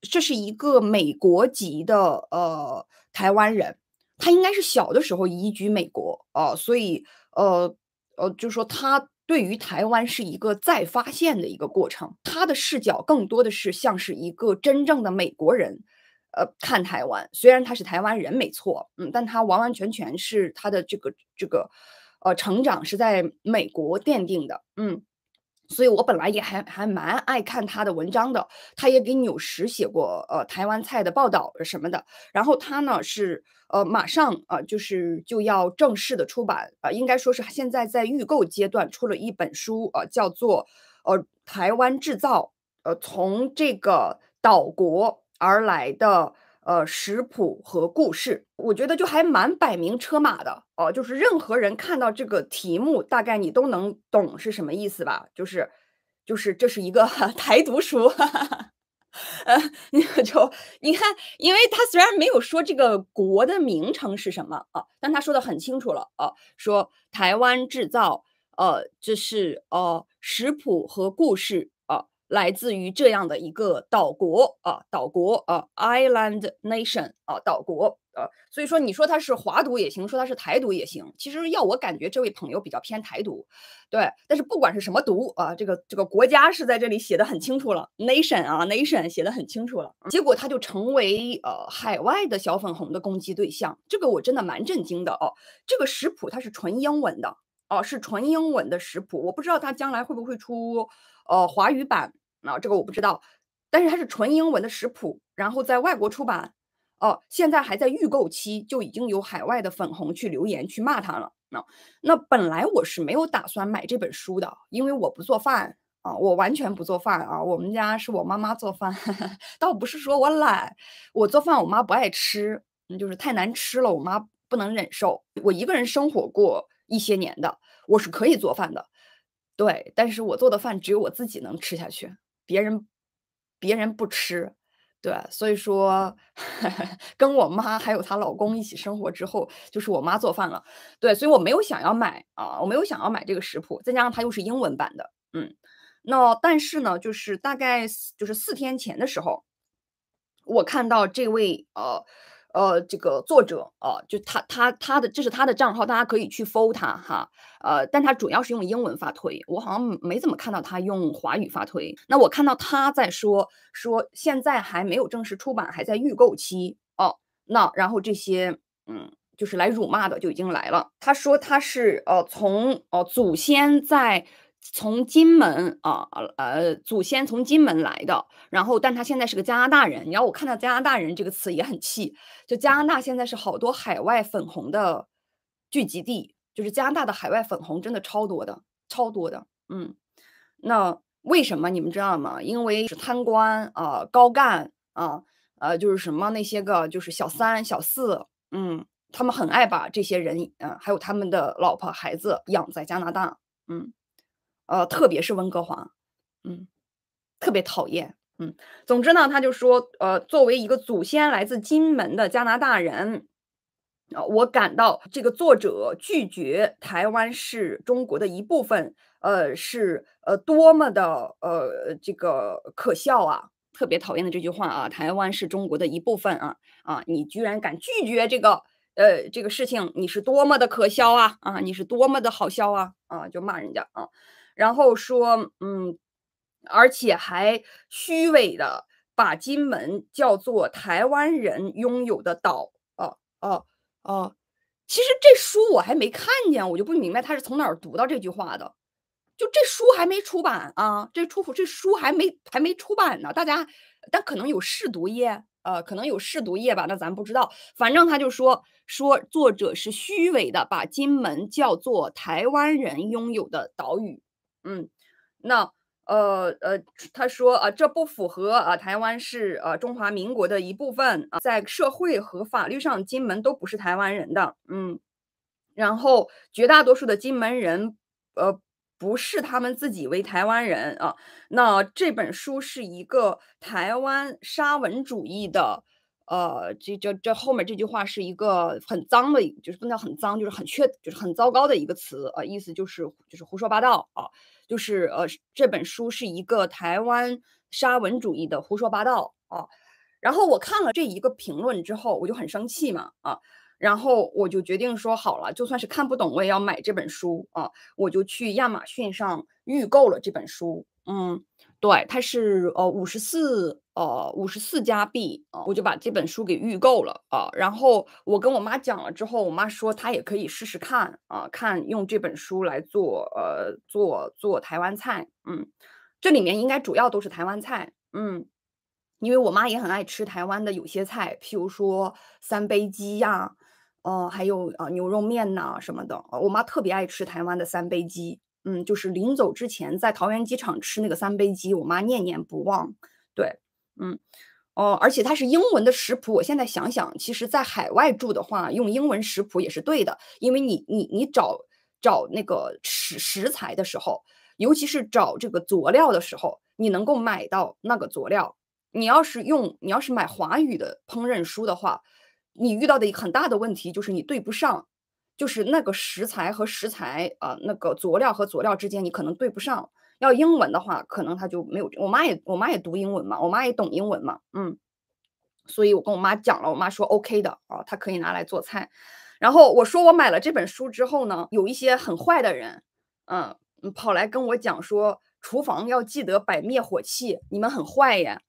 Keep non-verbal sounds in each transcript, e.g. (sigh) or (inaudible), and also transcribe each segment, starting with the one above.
这是一个美国籍的呃台湾人，他应该是小的时候移居美国啊，所以呃呃，就说他对于台湾是一个再发现的一个过程，他的视角更多的是像是一个真正的美国人，呃，看台湾，虽然他是台湾人没错，嗯，但他完完全全是他的这个这个呃成长是在美国奠定的，嗯。所以，我本来也还还蛮爱看他的文章的。他也给纽时写过呃台湾菜的报道什么的。然后他呢是呃马上啊就是就要正式的出版啊，应该说是现在在预购阶段出了一本书啊，叫做呃台湾制造，呃从这个岛国而来的。呃，食谱和故事，我觉得就还蛮摆明车马的哦，就是任何人看到这个题目，大概你都能懂是什么意思吧？就是，就是这是一个 (laughs) 台独书，(laughs) 呃，(laughs) 就你看，因为他虽然没有说这个国的名称是什么啊，但他说的很清楚了啊，说台湾制造，呃，这是呃食谱和故事。来自于这样的一个岛国啊，岛国啊，island nation 啊，岛国啊，所以说你说它是华独也行，说它是台独也行，其实要我感觉这位朋友比较偏台独，对，但是不管是什么独啊，这个这个国家是在这里写的很清楚了，nation 啊，nation 写的很清楚了，结果他就成为呃海外的小粉红的攻击对象，这个我真的蛮震惊的哦。这个食谱它是纯英文的哦，是纯英文的食谱，我不知道它将来会不会出呃华语版。啊，这个我不知道，但是它是纯英文的食谱，然后在外国出版。哦，现在还在预购期，就已经有海外的粉红去留言去骂他了。那那本来我是没有打算买这本书的，因为我不做饭啊，我完全不做饭啊。我们家是我妈妈做饭，(laughs) 倒不是说我懒，我做饭我妈不爱吃，就是太难吃了，我妈不能忍受。我一个人生活过一些年的，我是可以做饭的，对，但是我做的饭只有我自己能吃下去。别人，别人不吃，对，所以说 (laughs) 跟我妈还有她老公一起生活之后，就是我妈做饭了，对，所以我没有想要买啊，我没有想要买这个食谱，再加上它又是英文版的，嗯，那但是呢，就是大概就是四天前的时候，我看到这位呃。呃，这个作者，呃，就他他他的这是他的账号，大家可以去 follow 他哈。呃，但他主要是用英文发推，我好像没怎么看到他用华语发推。那我看到他在说说现在还没有正式出版，还在预购期哦。那然后这些嗯，就是来辱骂的就已经来了。他说他是呃从呃祖先在。从金门啊，呃，祖先从金门来的，然后，但他现在是个加拿大人。你要我看到“加拿大人”这个词也很气。就加拿大现在是好多海外粉红的聚集地，就是加拿大的海外粉红真的超多的，超多的。嗯，那为什么你们知道吗？因为是贪官啊，高干啊，呃，就是什么那些个就是小三小四，嗯，他们很爱把这些人，嗯，还有他们的老婆孩子养在加拿大，嗯。呃，特别是温哥华，嗯，特别讨厌，嗯。总之呢，他就说，呃，作为一个祖先来自金门的加拿大人，呃、我感到这个作者拒绝台湾是中国的一部分，呃，是呃多么的呃这个可笑啊！特别讨厌的这句话啊，台湾是中国的一部分啊啊！你居然敢拒绝这个呃这个事情，你是多么的可笑啊啊！你是多么的好笑啊啊！就骂人家啊。然后说，嗯，而且还虚伪的把金门叫做台湾人拥有的岛，哦哦哦，其实这书我还没看见，我就不明白他是从哪儿读到这句话的。就这书还没出版啊，这出这书还没还没出版呢。大家，但可能有试读页，呃，可能有试读页吧，那咱不知道。反正他就说说作者是虚伪的，把金门叫做台湾人拥有的岛屿。嗯，那呃呃，他说啊，这不符合啊，台湾是啊中华民国的一部分啊，在社会和法律上，金门都不是台湾人的。嗯，然后绝大多数的金门人呃不是他们自己为台湾人啊。那这本书是一个台湾沙文主义的。呃，这这这后面这句话是一个很脏的，就是不能叫很脏，就是很缺，就是很糟糕的一个词啊，意思就是就是胡说八道啊，就是呃这本书是一个台湾沙文主义的胡说八道啊。然后我看了这一个评论之后，我就很生气嘛啊，然后我就决定说好了，就算是看不懂我也要买这本书啊，我就去亚马逊上预购了这本书。嗯，对，它是呃五十四，呃五十四加币，啊、我就把这本书给预购了啊。然后我跟我妈讲了之后，我妈说她也可以试试看啊，看用这本书来做呃做做台湾菜。嗯，这里面应该主要都是台湾菜。嗯，因为我妈也很爱吃台湾的有些菜，譬如说三杯鸡呀，哦还有啊牛肉面呐什么的。我妈特别爱吃台湾的三杯鸡。嗯，就是临走之前在桃园机场吃那个三杯鸡，我妈念念不忘。对，嗯，哦，而且它是英文的食谱。我现在想想，其实，在海外住的话，用英文食谱也是对的，因为你你你找找那个食食材的时候，尤其是找这个佐料的时候，你能够买到那个佐料。你要是用你要是买华语的烹饪书的话，你遇到的一个很大的问题就是你对不上。就是那个食材和食材啊，那个佐料和佐料之间，你可能对不上。要英文的话，可能他就没有。我妈也，我妈也读英文嘛，我妈也懂英文嘛，嗯。所以我跟我妈讲了，我妈说 OK 的啊，她可以拿来做菜。然后我说我买了这本书之后呢，有一些很坏的人，嗯，跑来跟我讲说，厨房要记得摆灭火器，你们很坏呀，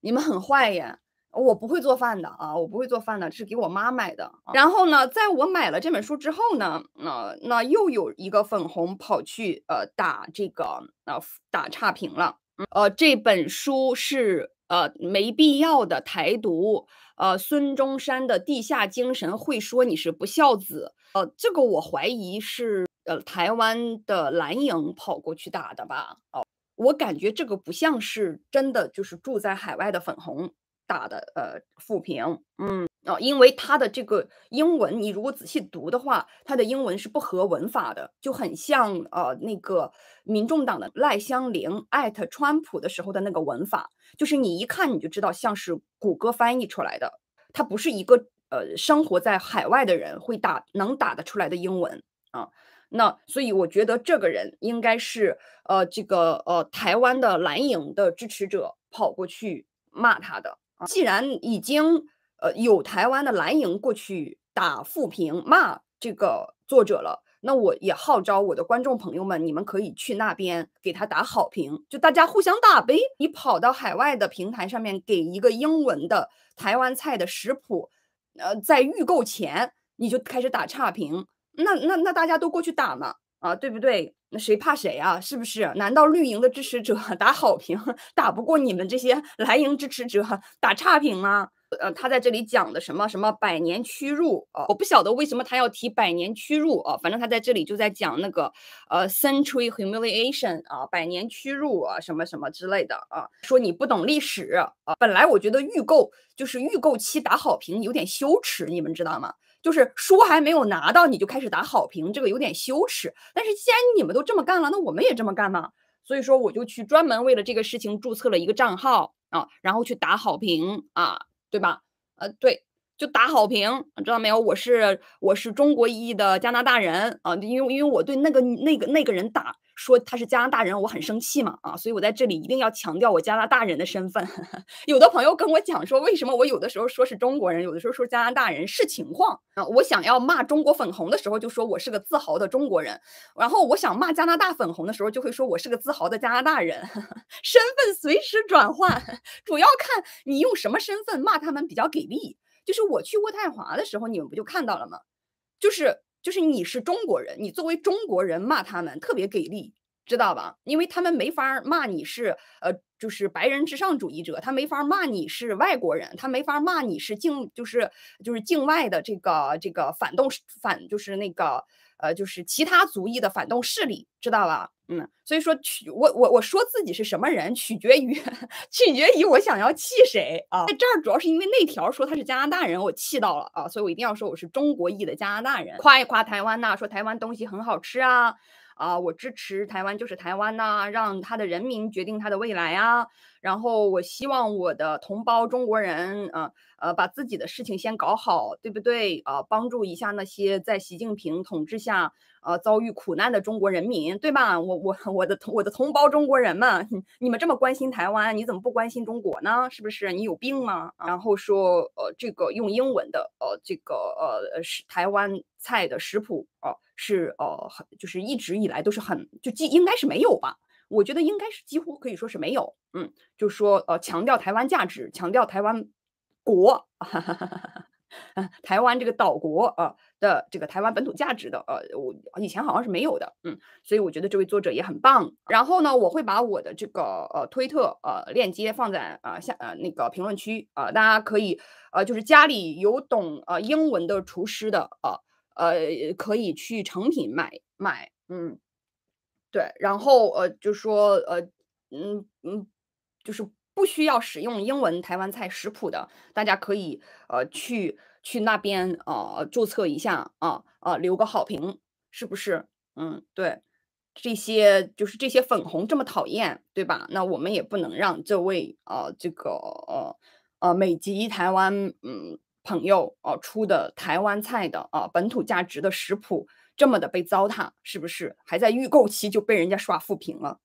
你们很坏呀。我不会做饭的啊，我不会做饭的，这是给我妈买的。然后呢，在我买了这本书之后呢，呃，那又有一个粉红跑去呃打这个呃打差评了。呃，这本书是呃没必要的，台独，呃，孙中山的地下精神会说你是不孝子。呃，这个我怀疑是呃台湾的蓝营跑过去打的吧？哦，我感觉这个不像是真的，就是住在海外的粉红。打的呃，抚平，嗯，哦，因为他的这个英文，你如果仔细读的话，他的英文是不合文法的，就很像呃那个民众党的赖香玲艾特川普的时候的那个文法，就是你一看你就知道像是谷歌翻译出来的，他不是一个呃生活在海外的人会打能打得出来的英文啊，那所以我觉得这个人应该是呃这个呃台湾的蓝营的支持者跑过去骂他的。既然已经，呃，有台湾的蓝营过去打负评骂这个作者了，那我也号召我的观众朋友们，你们可以去那边给他打好评，就大家互相打呗。你跑到海外的平台上面给一个英文的台湾菜的食谱，呃，在预购前你就开始打差评，那那那大家都过去打嘛，啊，对不对？那谁怕谁啊？是不是？难道绿营的支持者打好评打不过你们这些 (laughs) 蓝营支持者打差评吗？呃，他在这里讲的什么什么百年屈辱啊？我不晓得为什么他要提百年屈辱啊，反正他在这里就在讲那个呃 century humiliation 啊，百年屈辱啊，什么什么之类的啊，说你不懂历史啊。本来我觉得预购就是预购期打好评有点羞耻，你们知道吗？就是书还没有拿到，你就开始打好评，这个有点羞耻。但是既然你们都这么干了，那我们也这么干嘛？所以说我就去专门为了这个事情注册了一个账号啊，然后去打好评啊，对吧？呃，对，就打好评，知道没有？我是我是中国裔的加拿大人啊，因为因为我对那个那个那个人打。说他是加拿大人，我很生气嘛啊！所以我在这里一定要强调我加拿大人的身份。(laughs) 有的朋友跟我讲说，为什么我有的时候说是中国人，有的时候说加拿大人是情况啊？我想要骂中国粉红的时候，就说我是个自豪的中国人；然后我想骂加拿大粉红的时候，就会说我是个自豪的加拿大人。(laughs) 身份随时转换，主要看你用什么身份骂他们比较给力。就是我去渥太华的时候，你们不就看到了吗？就是。就是你是中国人，你作为中国人骂他们特别给力，知道吧？因为他们没法骂你是呃，就是白人至上主义者，他没法骂你是外国人，他没法骂你是境就是就是境外的这个这个反动反就是那个。呃，就是其他族裔的反动势力，知道吧？嗯，所以说，取我我我说自己是什么人，取决于 (laughs) 取决于我想要气谁啊。在这儿主要是因为那条说他是加拿大人，我气到了啊，所以我一定要说我是中国裔的加拿大人，夸一夸台湾呐，说台湾东西很好吃啊。啊，我支持台湾就是台湾呐，让他的人民决定他的未来啊。然后我希望我的同胞中国人啊，呃，把自己的事情先搞好，对不对？啊，帮助一下那些在习近平统治下呃遭遇苦难的中国人民，对吧？我我我的同我的同胞中国人们，你们这么关心台湾，你怎么不关心中国呢？是不是？你有病吗？然后说，呃，这个用英文的，呃，这个呃是台湾菜的食谱啊。是呃，很就是一直以来都是很就几应该是没有吧？我觉得应该是几乎可以说是没有，嗯，就说呃强调台湾价值，强调台湾国，哈哈哈台湾这个岛国啊的这个台湾本土价值的呃，我以前好像是没有的，嗯，所以我觉得这位作者也很棒。然后呢，我会把我的这个呃推特呃链接放在呃下呃那个评论区啊，大家可以呃就是家里有懂呃英文的厨师的啊。呃，可以去成品买买，嗯，对，然后呃，就说呃，嗯嗯，就是不需要使用英文台湾菜食谱的，大家可以呃去去那边呃注册一下啊啊留个好评，是不是？嗯，对，这些就是这些粉红这么讨厌，对吧？那我们也不能让这位啊这个呃呃美籍台湾嗯。朋友哦，出的台湾菜的啊，本土价值的食谱，这么的被糟蹋，是不是还在预购期就被人家刷负评了？